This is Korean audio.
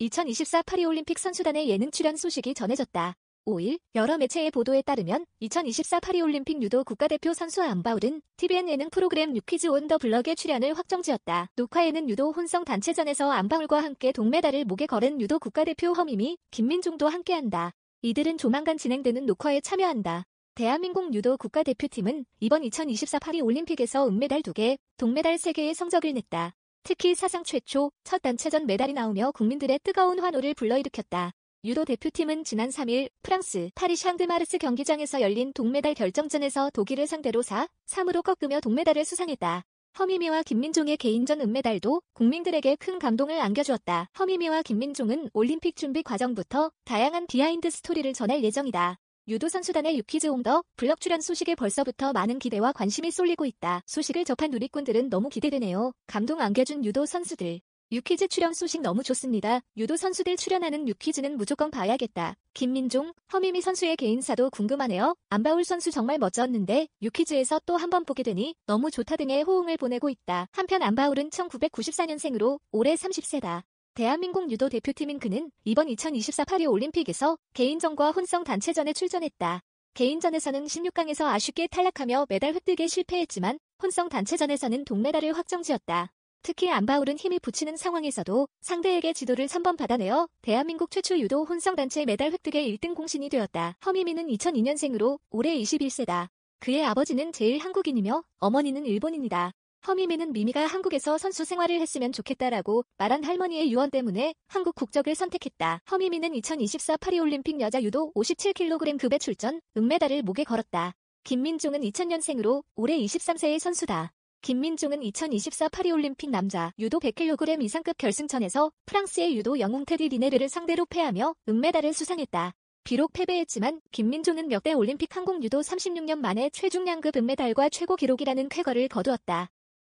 2024 파리올림픽 선수단의 예능 출연 소식이 전해졌다. 5일 여러 매체의 보도에 따르면 2024 파리올림픽 유도 국가대표 선수와 안바울은 TVN 예능 프로그램 유퀴즈 온 더 블럭에 출연을 확정지었다. 녹화에는 유도 혼성 단체전에서 안바울과 함께 동메달을 목에 걸은 유도 국가대표 허미미, 김민중도 함께한다. 이들은 조만간 진행되는 녹화에 참여한다. 대한민국 유도 국가대표팀은 이번 2024 파리올림픽에서 은메달 2개, 동메달 3개의 성적을 냈다. 특히 사상 최초 첫 단체전 메달이 나오며 국민들의 뜨거운 환호를 불러일으켰다. 유도 대표팀은 지난 3일 프랑스 파리 샹드마르스 경기장에서 열린 동메달 결정전에서 독일을 상대로 4, 3으로 꺾으며 동메달을 수상했다. 허미미와 김민종의 개인전 은메달도 국민들에게 큰 감동을 안겨주었다. 허미미와 김민종은 올림픽 준비 과정부터 다양한 비하인드 스토리를 전할 예정이다. 유도 선수단의 유퀴즈 옹더 블럭 출연 소식에 벌써부터 많은 기대와 관심이 쏠리고 있다. 소식을 접한 누리꾼들은 너무 기대되네요. 감동 안겨준 유도 선수들. 유퀴즈 출연 소식 너무 좋습니다. 유도 선수들 출연하는 유키즈는 무조건 봐야겠다. 김민종, 허미미 선수의 개인사도 궁금하네요. 안바울 선수 정말 멋졌는데 유키즈에서또 한번 보게 되니 너무 좋다 등의 호응을 보내고 있다. 한편 안바울은 1994년생으로 올해 30세다. 대한민국 유도 대표팀인 그는 이번 2024 파리 올림픽에서 개인전과 혼성 단체전에 출전했다. 개인전에서는 16강에서 아쉽게 탈락하며 메달 획득에 실패했지만 혼성 단체전에서는 동메달을 확정지었다. 특히 안바울은 힘이 붙이는 상황에서도 상대에게 지도를 3번 받아내어 대한민국 최초 유도 혼성단체 메달 획득의 1등 공신이 되었다. 허미미는 2002년생으로 올해 21세다. 그의 아버지는 제일 한국인이며 어머니는 일본인이다. 허미미는 미미가 한국에서 선수 생활을 했으면 좋겠다라고 말한 할머니의 유언 때문에 한국 국적을 선택했다. 허미미는 2024 파리올림픽 여자 유도 57kg급에 출전, 은메달을 목에 걸었다. 김민종은 2000년생으로 올해 23세의 선수다. 김민종은 2024 파리올림픽 남자 유도 100kg 이상급 결승전에서 프랑스의 유도 영웅 테디 리네르를 상대로 패하며 은메달을 수상했다. 비록 패배했지만 김민종은 역대 올림픽 항공 유도 36년 만에 최중량급 은메달과 최고 기록이라는 쾌거를 거두었다.